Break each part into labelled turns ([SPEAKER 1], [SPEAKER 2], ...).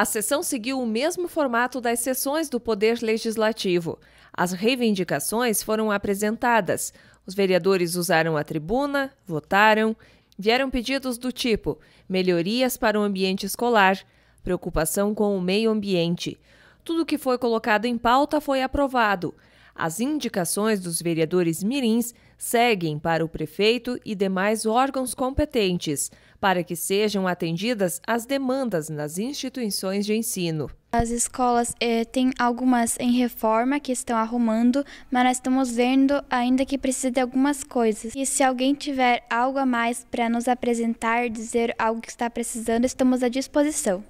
[SPEAKER 1] A sessão seguiu o mesmo formato das sessões do Poder Legislativo. As reivindicações foram apresentadas. Os vereadores usaram a tribuna, votaram. Vieram pedidos do tipo: melhorias para o ambiente escolar, preocupação com o meio ambiente. Tudo que foi colocado em pauta foi aprovado. As indicações dos vereadores mirins seguem para o prefeito e demais órgãos competentes, para que sejam atendidas as demandas nas instituições de ensino.
[SPEAKER 2] As escolas eh, têm algumas em reforma que estão arrumando, mas nós estamos vendo ainda que precisa de algumas coisas. E se alguém tiver algo a mais para nos apresentar, dizer algo que está precisando, estamos à disposição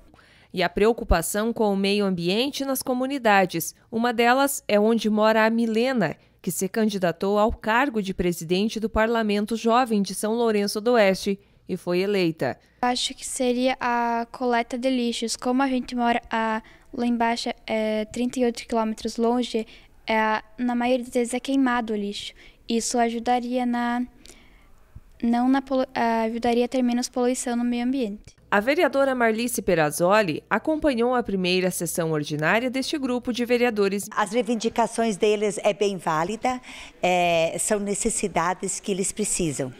[SPEAKER 1] e a preocupação com o meio ambiente nas comunidades. Uma delas é onde mora a Milena, que se candidatou ao cargo de presidente do Parlamento Jovem de São Lourenço do Oeste e foi eleita.
[SPEAKER 2] Acho que seria a coleta de lixos. Como a gente mora a, lá embaixo, é, 38 quilômetros longe, é, na maioria das vezes é queimado o lixo. Isso ajudaria na não na, ah, ajudaria a ter menos poluição no meio ambiente.
[SPEAKER 1] A vereadora Marlice Perazzoli
[SPEAKER 3] acompanhou a primeira sessão ordinária deste grupo de vereadores. As reivindicações deles é bem válida, é, são necessidades que eles precisam.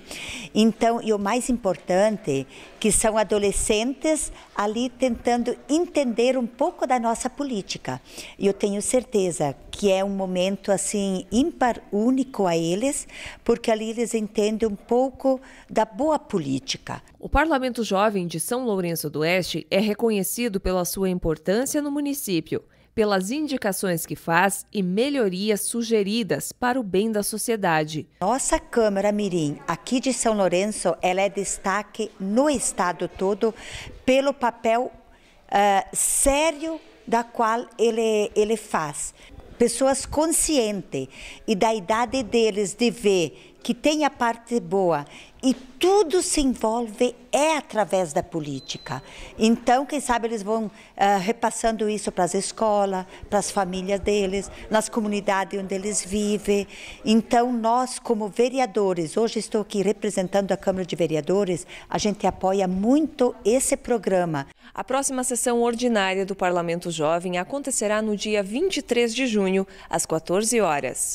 [SPEAKER 3] Então, e o mais importante, que são adolescentes ali tentando entender um pouco da nossa política. E eu tenho certeza que é um momento assim ímpar, único a eles, porque ali eles entendem um pouco da boa política.
[SPEAKER 1] O Parlamento Jovem de São são Lourenço do Oeste é reconhecido pela sua importância no município, pelas indicações que faz e melhorias
[SPEAKER 3] sugeridas para o bem da sociedade. Nossa Câmara Mirim, aqui de São Lourenço, ela é destaque no estado todo pelo papel uh, sério da qual ele, ele faz. Pessoas conscientes e da idade deles de ver que tem a parte boa e tudo se envolve é através da política. Então, quem sabe eles vão uh, repassando isso para as escolas, para as famílias deles, nas comunidades onde eles vivem. Então, nós como vereadores, hoje estou aqui representando a Câmara de Vereadores, a gente apoia muito esse programa.
[SPEAKER 1] A próxima sessão ordinária do Parlamento Jovem acontecerá no dia 23 de junho, às 14 horas.